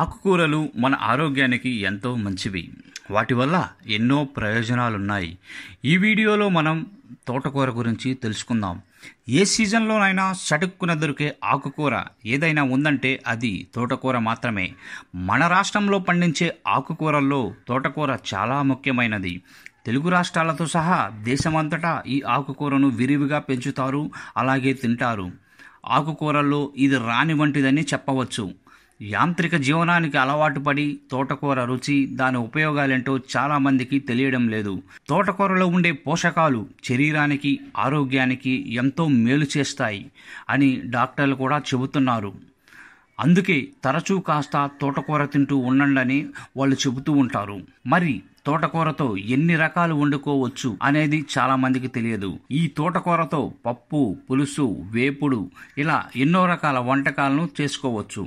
ఆకుకూరలు మన ఆరోగ్యానికి ఎంతో మంచివి వాటి వల్ల ఎన్నో ప్రయోజనాలున్నాయి ఈ వీడియోలో మనం తోటకూర గురించి తెలుసుకుందాం ఏ సీజన్లోనైనా చటుక్కున దొరికే ఆకుకూర ఏదైనా ఉందంటే అది తోటకూర మాత్రమే మన రాష్ట్రంలో పండించే ఆకుకూరల్లో తోటకూర చాలా ముఖ్యమైనది తెలుగు రాష్ట్రాలతో సహా దేశమంతటా ఈ ఆకుకూరను విరివిగా పెంచుతారు అలాగే తింటారు ఆకుకూరల్లో ఇది రాని వంటిదని చెప్పవచ్చు యాంత్రిక జీవనానికి అలవాటు పడి తోటకూర రుచి దాని ఉపయోగాలేంటో చాలామందికి తెలియడం లేదు తోటకూరలో ఉండే పోషకాలు శరీరానికి ఆరోగ్యానికి ఎంతో మేలు చేస్తాయి అని డాక్టర్లు కూడా చెబుతున్నారు అందుకే తరచూ కాస్త తోటకూర తింటూ ఉండండి వాళ్ళు చెబుతూ ఉంటారు మరి తోటకూరతో ఎన్ని రకాలు వండుకోవచ్చు అనేది చాలా మందికి తెలియదు ఈ తోటకూరతో పప్పు పులుసు వేపుడు ఇలా ఎన్నో రకాల వంటకాలను చేసుకోవచ్చు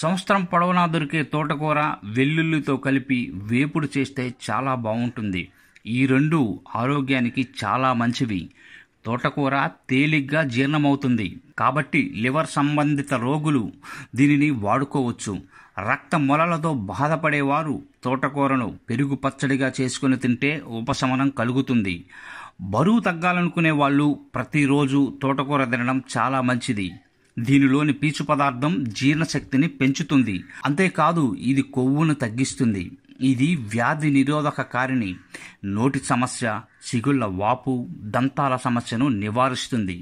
సంవత్సరం పొడవునా దొరికే తోటకూర వెల్లుల్లితో కలిపి వేపుడు చేస్తే చాలా బాగుంటుంది ఈ రెండు ఆరోగ్యానికి చాలా మంచివి తోటకూర తేలిగ్గా జీర్ణమవుతుంది కాబట్టి లివర్ సంబంధిత రోగులు దీనిని వాడుకోవచ్చు రక్త మొలలతో బాధపడేవారు తోటకూరను పెరుగు పచ్చడిగా చేసుకుని తింటే ఉపశమనం కలుగుతుంది బరువు తగ్గాలనుకునే వాళ్ళు ప్రతిరోజు తోటకూర తినడం చాలా మంచిది దీనిలోని పీచు పదార్థం జీర్ణశక్తిని పెంచుతుంది అంతేకాదు ఇది కొవ్వును తగ్గిస్తుంది ఇది వ్యాధి నిరోధక కారిణి నోటి సమస్య చిగుళ్ల వాపు దంతాల సమస్యను నివారిస్తుంది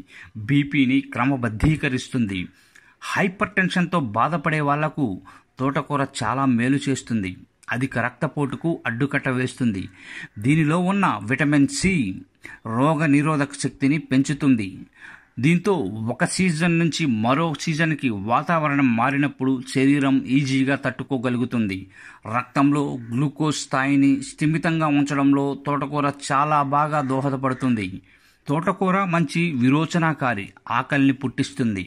బీపీని క్రమబద్ధీకరిస్తుంది హైపర్ టెన్షన్తో బాధపడే వాళ్లకు తోటకూర చాలా మేలు చేస్తుంది అధిక రక్తపోటుకు అడ్డుకట్ట వేస్తుంది దీనిలో ఉన్న విటమిన్ సి రోగ నిరోధక శక్తిని పెంచుతుంది దీంతో ఒక సీజన్ నుంచి మరో సీజన్కి వాతావరణం మారినప్పుడు శరీరం ఈజీగా తట్టుకోగలుగుతుంది రక్తంలో గ్లూకోజ్ స్థాయిని స్థిమితంగా ఉంచడంలో తోటకూర చాలా బాగా దోహదపడుతుంది తోటకూర మంచి విరోచనాకారి ఆకలిని పుట్టిస్తుంది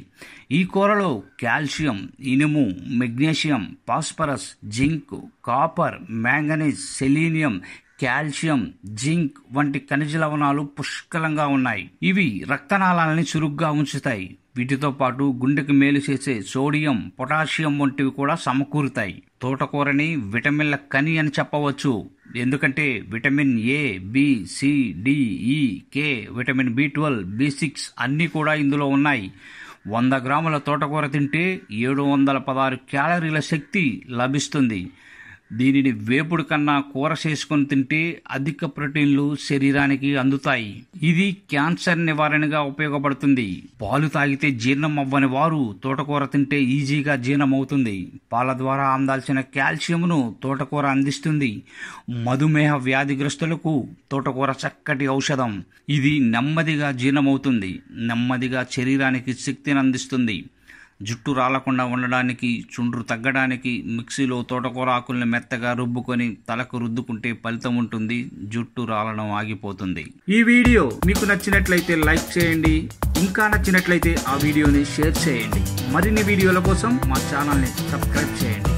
ఈ కూరలో కాల్షియం ఇనుము magnesium phosphorus zinc copper manganese selenium calcium zinc వంటి ఖనిజ లవణాలు పుష్కలంగా ఉన్నాయి ఇవి రక్తనాళాలని చురుగ్గా ఉంచుతాయి వీటితో పాటు గుండెకు మేలు చేసే సోడియం పొటాషియం వంటివి కూడా సమకూరుతాయి తోటకూరని విటమిన్ల కని అని చెప్పవచ్చు ఎందుకంటే vitamin A B C E K vitamin B twelve B six అన్నీ కూడా ఇందులో ఉన్నాయి వంద గ్రాముల తోటకూర తింటే ఏడు వందల పదహారు క్యాలరీల శక్తి లభిస్తుంది దీనిని వేపుడు కన్నా కూర చేసుకొని తింటే అధిక ప్రోటీన్లు శరీరానికి అందుతాయి ఇది క్యాన్సర్ నివారణగా ఉపయోగపడుతుంది పాలు తాగితే జీర్ణం అవ్వని వారు తోటకూర తింటే ఈజీగా జీర్ణం అవుతుంది పాల ద్వారా అందాల్సిన కాల్షియంను తోటకూర అందిస్తుంది మధుమేహ వ్యాధిగ్రస్తులకు తోటకూర చక్కటి ఔషధం ఇది నెమ్మదిగా జీర్ణమవుతుంది నెమ్మదిగా శరీరానికి శక్తిని అందిస్తుంది జుట్టు రాలకుండా ఉండడానికి చుండ్రు తగ్గడానికి మిక్సీలో తోటకూర ఆకుల్ని మెత్తగా రుబ్బుకొని తలకు రుద్దుకుంటే ఫలితం ఉంటుంది జుట్టు రాలడం ఆగిపోతుంది ఈ వీడియో మీకు నచ్చినట్లయితే లైక్ చేయండి ఇంకా నచ్చినట్లయితే ఆ వీడియోని షేర్ చేయండి మరిన్ని వీడియోల కోసం మా ఛానల్ని సబ్స్క్రైబ్ చేయండి